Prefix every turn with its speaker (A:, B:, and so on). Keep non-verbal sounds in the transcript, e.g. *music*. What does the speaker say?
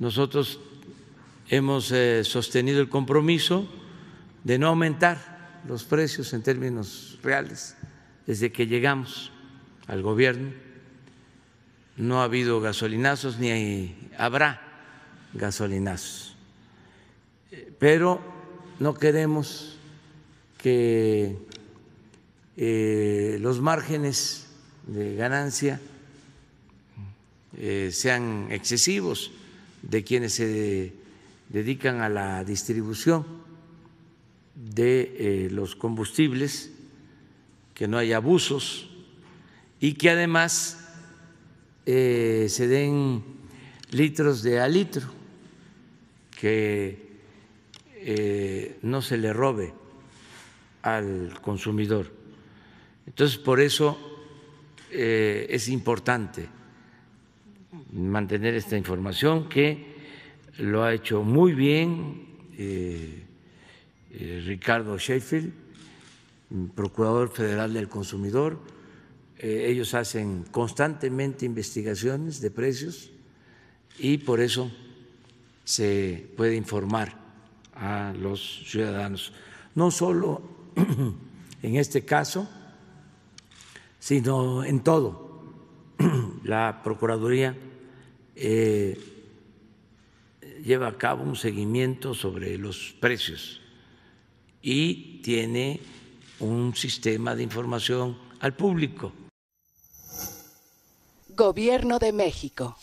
A: Nosotros hemos eh, sostenido el compromiso de no aumentar los precios en términos reales desde que llegamos al gobierno. No ha habido gasolinazos ni habrá gasolinazos. Pero no queremos que eh, los márgenes de ganancia eh, sean excesivos de quienes se dedican a la distribución de eh, los combustibles, que no haya abusos y que además eh, se den litros de alitro, litro, que eh, no se le robe al consumidor. Entonces, por eso es importante mantener esta información que lo ha hecho muy bien eh, eh, Ricardo Sheffield, Procurador Federal del Consumidor. Eh, ellos hacen constantemente investigaciones de precios y por eso se puede informar a los ciudadanos, no solo *clears throat* en este caso, sino en todo. *clears throat* La Procuraduría eh, lleva a cabo un seguimiento sobre los precios y tiene un sistema de información al público. Gobierno de México.